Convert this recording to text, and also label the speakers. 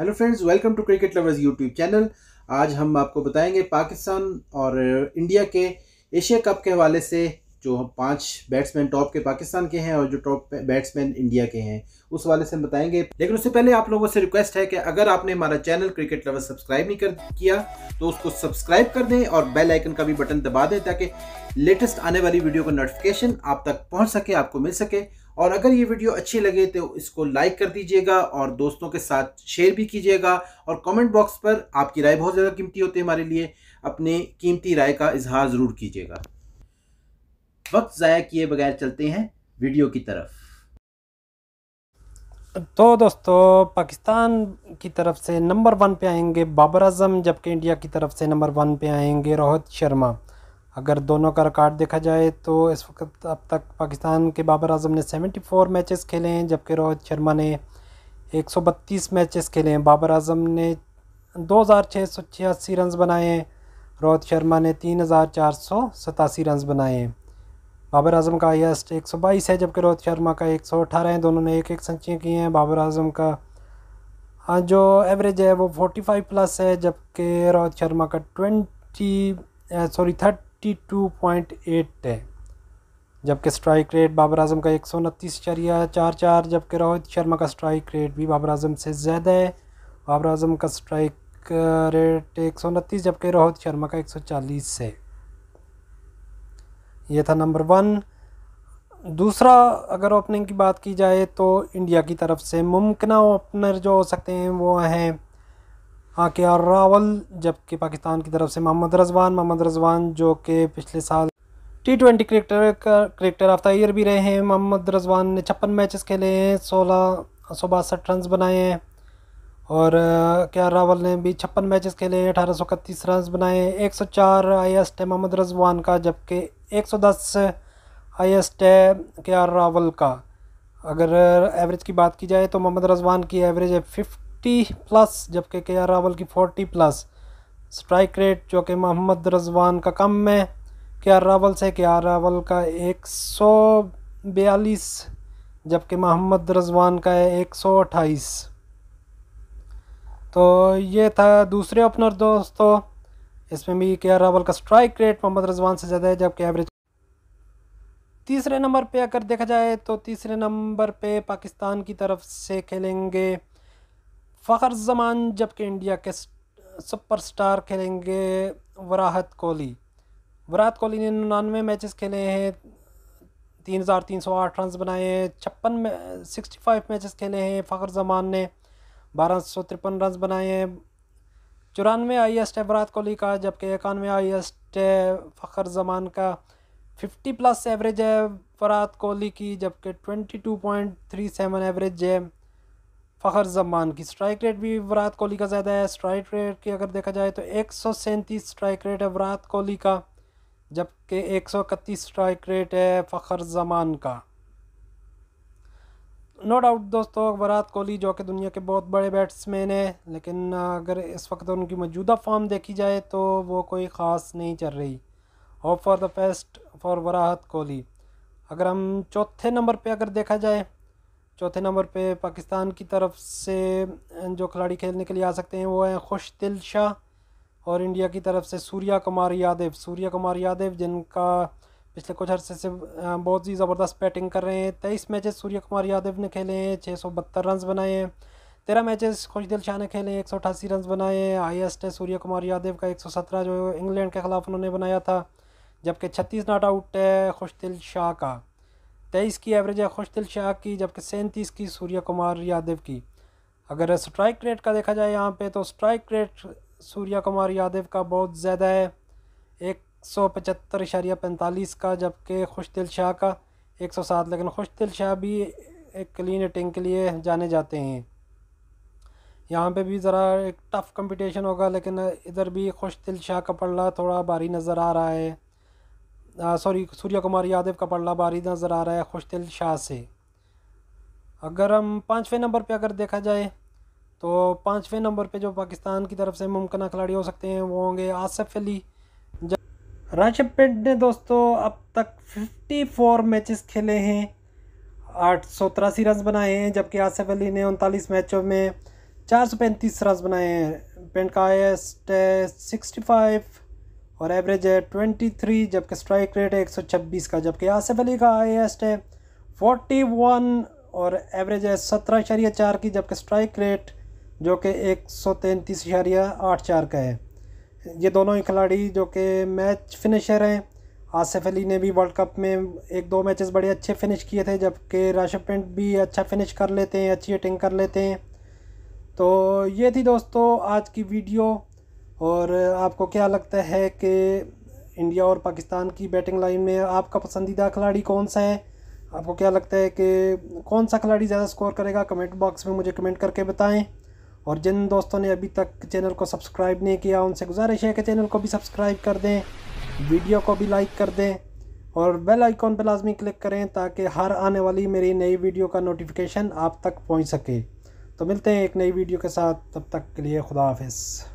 Speaker 1: hello friends welcome to cricket lovers YouTube channel आज हम आपको बताएंगे पाकिस्तान और इंडिया के एशिया कप के हवाले से जो हम पांच बैट्समैन टॉप के पाकिस्तान के हैं और जो टॉप बैट्समैन इंडिया के हैं उस वाले से हम बताएंगे लेकिन उससे पहले आप लोगों से रिक्वेस्ट है कि अगर आपने हमारा चैनल क्रिकेट लवर सब्सक्राइब नहीं कर किया तो उसको सब्सक्राइब कर दें और बेल आइकन का भी बटन दबा दें ताकि लेटेस्ट आने वाली वीडियो का नोटिफिकेशन आप तक पहुँच सके आपको मिल सके और अगर ये वीडियो अच्छी लगे तो इसको लाइक कर दीजिएगा और दोस्तों के साथ शेयर भी कीजिएगा और कमेंट बॉक्स पर आपकी राय बहुत ज़्यादा कीमती होती है हमारे लिए अपने कीमती राय का इजहार ज़रूर कीजिएगा वक्त ज़ाया किए बगैर चलते हैं
Speaker 2: वीडियो की तरफ तो दोस्तों पाकिस्तान की तरफ से नंबर वन पे आएंगे बाबर अजम जबकि इंडिया की तरफ से नंबर वन पे आएंगे रोहित शर्मा अगर दोनों का रिकॉर्ड देखा जाए तो इस वक्त अब तक पाकिस्तान के बाबर आजम ने 74 मैचेस खेले हैं जबकि रोहित शर्मा ने 132 मैचेस खेले हैं बाबर आजम ने दो हज़ार बनाए हैं रोहित शर्मा ने तीन हज़ार चार सौ सतासी बनाए हैं बाबर आजम का हाइस्ट एक सौ बाईस है जबकि रोहित शर्मा का एक सौ अठारह है दोनों ने एक एक सेंचुरी की हैं बाबर आजम का हाँ जो एवरेज है वो फोर्टी फाइव प्लस है जबकि रोहित शर्मा का twenty sorry thirty two point eight है जबकि स्ट्राइक रेट बाबर आजम का एक सौ उनतीस चरिया चार चार जबकि रोहित शर्मा का स्ट्राइक रेट भी बाबर आजम से ज़्यादा है बाबर आजम का स्ट्राइक रेट एक सौ उनतीस जबकि रोहित शर्मा का एक सौ चालीस है ये था नंबर वन दूसरा अगर ओपनिंग की बात की जाए तो इंडिया की तरफ से मुमकिन ओपनर जो हो सकते हैं वो हैं आके आर रावल जबकि पाकिस्तान की तरफ से मोहम्मद रजवान मोहम्मद रजवान जो कि पिछले साल टी ट्वेंटी क्रिकेटर का क्रिकेटर ऑफ द ईयर भी रहे हैं मोहम्मद रजवान ने छप्पन मैचेस खेले हैं सोलह सौ बासठ रन बनाए हैं और क्या रावल ने भी छप्पन मैचेस खेले अठारह सौ इकतीस रन बनाए एक सौ चार आई एस है मोहम्मद रजवान का जबकि एक सौ दस आई एस है के आर रावल का अगर एवरेज की बात की जाए तो मोहम्मद रजवान की एवरेज है फिफ्टी प्लस जबकि के आर रावल की फोर्टी प्लस स्ट्राइक रेट जो कि मोहम्मद रजवान का कम है के आर रावल से के आर रावल का एक सौ बयालीस जबकि मोहम्मद रजवान का है एक सौ अट्ठाईस तो ये था दूसरे ओपनर दोस्तों इसमें भी के रावल का स्ट्राइक रेट मोहम्मद रजवान से ज़्यादा है जबकि एवरेज तीसरे नंबर पे अगर देखा जाए तो तीसरे नंबर पे पाकिस्तान की तरफ से खेलेंगे फ़खर जमान जबकि इंडिया के सुपरस्टार खेलेंगे वराहत कोहली विराट कोहली ने नानवे मैचेस खेले हैं तीन हज़ार तीन सौ आठ रन बनाए हैं छप्पन में सिक्सटी फाइव मैचेस खेले हैं फ़खर जमान ने बारह सौ तिरपन रन बनाए हैं चौरानवे आई एस बरात कोहली का जबकि इक्यानवे आई एस फ़खर जमान का फिफ्टी प्लस एवरेज है बरात कोहली की जबकि twenty two point three seven average है फ़खर जमान की स्ट्राइक रेट भी विराट कोहली का ज़्यादा है स्ट्राइक रेट की अगर देखा जाए तो एक सौ सैंतीस स्ट्राइक रेट है विराट कोहली का जबकि एक सौ इकतीस स्ट्राइक रेट है फ़खर जमान का नो डाउट दोस्तों विराट कोहली जो कि दुनिया के बहुत बड़े बैट्समैन हैं लेकिन अगर इस वक्त उनकी मौजूदा फॉर्म देखी जाए तो वो कोई ख़ास नहीं चल रही hope for the best for Virat Kohli अगर हम चौथे नंबर पे अगर देखा जाए चौथे नंबर पे पाकिस्तान की तरफ से जो खिलाड़ी खेलने के लिए आ सकते हैं वो हैं खुश दिल शाह और इंडिया की तरफ से सूर्या कुमार यादव सूर्या कुमार यादव जिनका पिछले कुछ अरसे से बहुत ही ज़बरदस्त बैटिंग कर रहे हैं तेईस मैचेस सूर्य कुमार यादव ने खेले हैं छः सौ बहत्तर रन बनाए हैं तेरह मैचेस खुशदिल शाह ने खेले एक सौ अठासी रन बनाए हैं हाईएस्ट है सूर्य कुमार यादव का एक सौ सत्रह जो इंग्लैंड के खिलाफ उन्होंने बनाया था जबकि छत्तीस नॉट आउट है खुशदिल शाह का तेईस की एवरेज है खुशदिल शाह की जबकि सैंतीस की सूर्य कुमार यादव की अगर स्ट्राइक रेट का देखा जाए यहाँ पर तो strike rate Suryakumar Yadav का बहुत ज़्यादा है एक सौ पचहत्तर इशारिया पैंतालीस का जबकि खुश दिल शाह का एक सौ सात लेकिन खुश दिल शाह भी एक क्लीन हिटिंग के लिए जाने जाते हैं यहाँ पे भी ज़रा एक टफ़ कंपटीशन होगा लेकिन इधर भी खुश दिल शाह का पड़ला थोड़ा भारी नज़र आ रहा है सॉरी सूर्य कुमार यादव का पड़ला भारी नज़र आ रहा है खुश दिल शाह से अगर हम पाँचवें नंबर पे अगर देखा जाए तो पाँचवें नंबर पे जो पाकिस्तान की तरफ से मुमकिन खिलाड़ी हो सकते हैं वो होंगे आसफ़ अली ऋषभ पेंट ने दोस्तों अब तक 54 मैचेस खेले हैं आठ सौ तिरासी रन बनाए हैं जबकि आसिफ अली ने उनतालीस मैचों में चार सौ पैंतीस रन बनाए हैं पेंट का हाइस्ट है सिक्सटी फाइव और एवरेज है ट्वेंटी थ्री जबकि स्ट्राइक रेट है एक सौ छब्बीस का जबकि आसिफ अली का हाइस्ट है फोर्टी वन और एवरेज है सत्रह इशारिया चार की जबकि स्ट्राइक रेट जो कि एक सौ तैंतीस इशारिया आठ चार का है ये दोनों ही खिलाड़ी जो कि मैच फिनिशर हैं आसिफ अली ने भी वर्ल्ड कप में एक दो मैचेस बड़े अच्छे फिनिश किए थे जबकि राशि पेंट भी अच्छा फिनिश कर लेते हैं अच्छी हिटिंग कर लेते हैं तो ये थी दोस्तों आज की वीडियो और आपको क्या लगता है कि इंडिया और पाकिस्तान की बैटिंग लाइन में आपका पसंदीदा खिलाड़ी कौन सा है आपको क्या लगता है कि कौन सा खिलाड़ी ज़्यादा स्कोर करेगा कमेंट बॉक्स में मुझे कमेंट करके बताएं और जिन दोस्तों ने अभी तक चैनल को सब्सक्राइब नहीं किया उनसे गुजारिश है कि चैनल को भी सब्सक्राइब कर दें वीडियो को भी लाइक कर दें और बेल आइकॉन पर लाजमी क्लिक करें ताकि हर आने वाली मेरी नई वीडियो का नोटिफिकेशन आप तक पहुंच सके तो मिलते हैं एक नई वीडियो के साथ तब तक के लिए खुदा हाफिज़